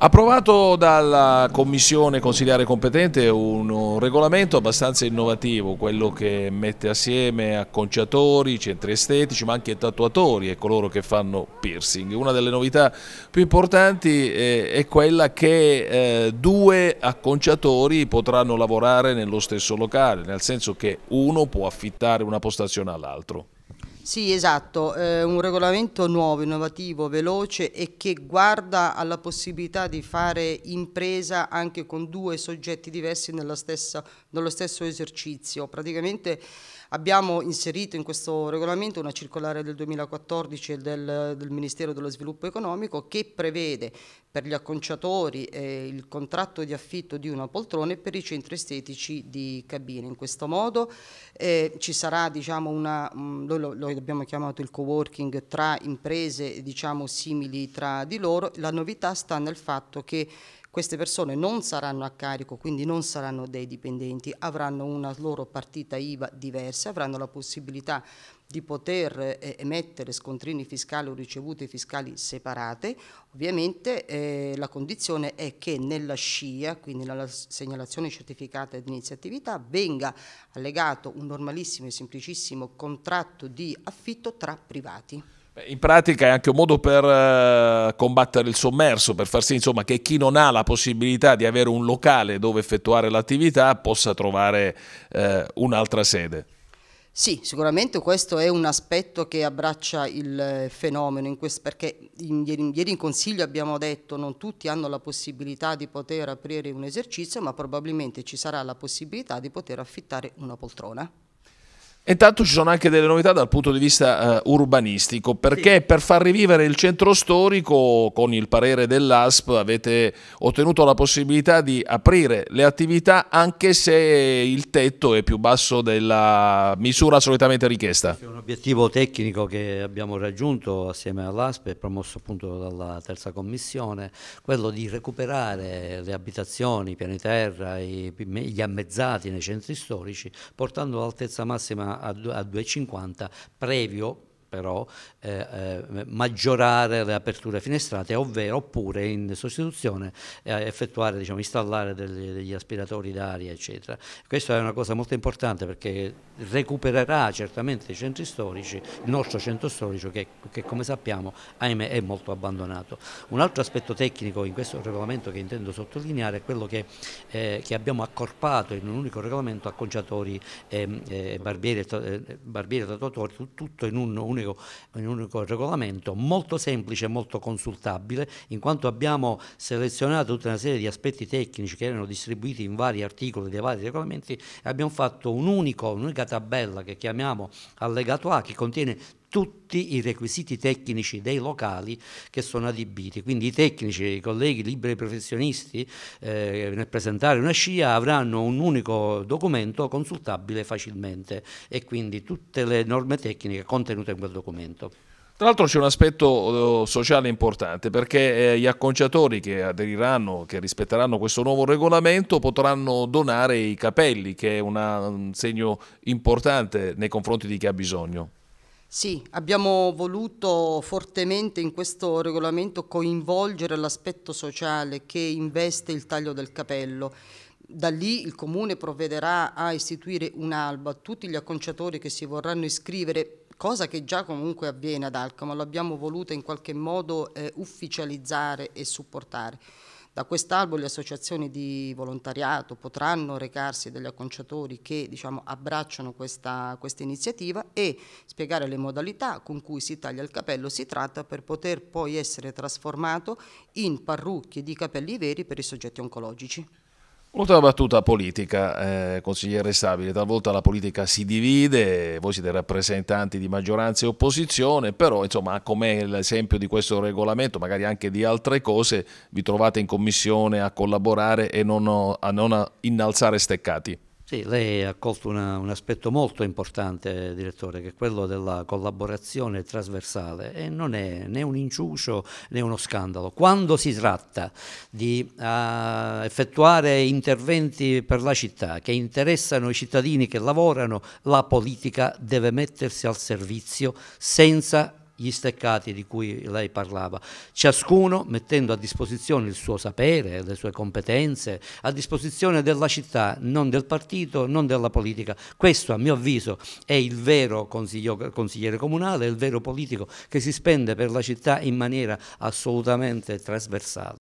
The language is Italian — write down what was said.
Approvato dalla Commissione consigliare competente un uh, regolamento abbastanza innovativo, quello che mette assieme acconciatori, centri estetici, ma anche tatuatori e coloro che fanno piercing. Una delle novità più importanti eh, è quella che eh, due acconciatori potranno lavorare nello stesso locale, nel senso che uno può affittare una postazione all'altro. Sì, esatto, eh, un regolamento nuovo, innovativo, veloce e che guarda alla possibilità di fare impresa anche con due soggetti diversi stessa, nello stesso esercizio. Praticamente Abbiamo inserito in questo regolamento una circolare del 2014 del, del Ministero dello Sviluppo Economico che prevede per gli acconciatori eh, il contratto di affitto di una poltrona e per i centri estetici di cabine. In questo modo eh, ci sarà diciamo, una, mh, mm, noi lo, lo, abbiamo chiamato il co-working tra imprese diciamo, simili tra di loro, la novità sta nel fatto che queste persone non saranno a carico, quindi non saranno dei dipendenti, avranno una loro partita IVA diversa, avranno la possibilità di poter eh, emettere scontrini fiscali o ricevute fiscali separate. Ovviamente eh, la condizione è che nella scia, quindi nella segnalazione certificata di iniziatività, venga allegato un normalissimo e semplicissimo contratto di affitto tra privati. In pratica è anche un modo per eh, combattere il sommerso, per far sì insomma, che chi non ha la possibilità di avere un locale dove effettuare l'attività possa trovare eh, un'altra sede. Sì, sicuramente questo è un aspetto che abbraccia il eh, fenomeno, questo, perché in, ieri in consiglio abbiamo detto che non tutti hanno la possibilità di poter aprire un esercizio, ma probabilmente ci sarà la possibilità di poter affittare una poltrona. Intanto ci sono anche delle novità dal punto di vista uh, urbanistico, perché sì. per far rivivere il centro storico, con il parere dell'ASP, avete ottenuto la possibilità di aprire le attività anche se il tetto è più basso della misura solitamente richiesta. È un obiettivo tecnico che abbiamo raggiunto assieme all'ASP e promosso appunto dalla terza commissione, quello di recuperare le abitazioni, i piani terra, gli ammezzati nei centri storici, portando l'altezza massima a 2,50 previo però eh, eh, maggiorare le aperture finestrate, ovvero oppure in sostituzione eh, effettuare, diciamo, installare degli, degli aspiratori d'aria, eccetera. Questa è una cosa molto importante perché recupererà certamente i centri storici, il nostro centro storico che, che come sappiamo ahimè è molto abbandonato. Un altro aspetto tecnico in questo regolamento che intendo sottolineare è quello che, eh, che abbiamo accorpato in un unico regolamento acconciatori, barbieri, ehm, eh, barbieri e tatuatori, tutto in un unico unico, in un unico regolamento molto semplice e molto consultabile in quanto abbiamo selezionato tutta una serie di aspetti tecnici che erano distribuiti in vari articoli dei vari regolamenti e abbiamo fatto un unico, un'unica tabella che chiamiamo allegato A che contiene tutti i requisiti tecnici dei locali che sono adibiti. Quindi i tecnici, i colleghi liberi professionisti eh, nel presentare una scia avranno un unico documento consultabile facilmente e quindi tutte le norme tecniche contenute in quel documento. Tra l'altro c'è un aspetto eh, sociale importante perché eh, gli acconciatori che aderiranno, che rispetteranno questo nuovo regolamento potranno donare i capelli che è un segno importante nei confronti di chi ha bisogno. Sì, abbiamo voluto fortemente in questo regolamento coinvolgere l'aspetto sociale che investe il taglio del capello. Da lì il Comune provvederà a istituire un'alba a tutti gli acconciatori che si vorranno iscrivere, cosa che già comunque avviene ad Alcamo, l'abbiamo voluta in qualche modo eh, ufficializzare e supportare. Da quest'albo le associazioni di volontariato potranno recarsi degli acconciatori che diciamo, abbracciano questa, questa, iniziativa e spiegare le modalità con cui si taglia il capello si tratta per poter poi essere trasformato in parrucchie di capelli veri per i soggetti oncologici. Ultima battuta politica, eh, consigliere Stabile, talvolta la politica si divide, voi siete rappresentanti di maggioranza e opposizione, però insomma come l'esempio di questo regolamento, magari anche di altre cose, vi trovate in commissione a collaborare e non, a non innalzare steccati? Sì, lei ha colto una, un aspetto molto importante, direttore, che è quello della collaborazione trasversale e non è né un inciucio né uno scandalo. Quando si tratta di uh, effettuare interventi per la città che interessano i cittadini che lavorano, la politica deve mettersi al servizio senza gli steccati di cui lei parlava, ciascuno mettendo a disposizione il suo sapere, le sue competenze, a disposizione della città, non del partito, non della politica. Questo a mio avviso è il vero consigliere comunale, è il vero politico che si spende per la città in maniera assolutamente trasversale.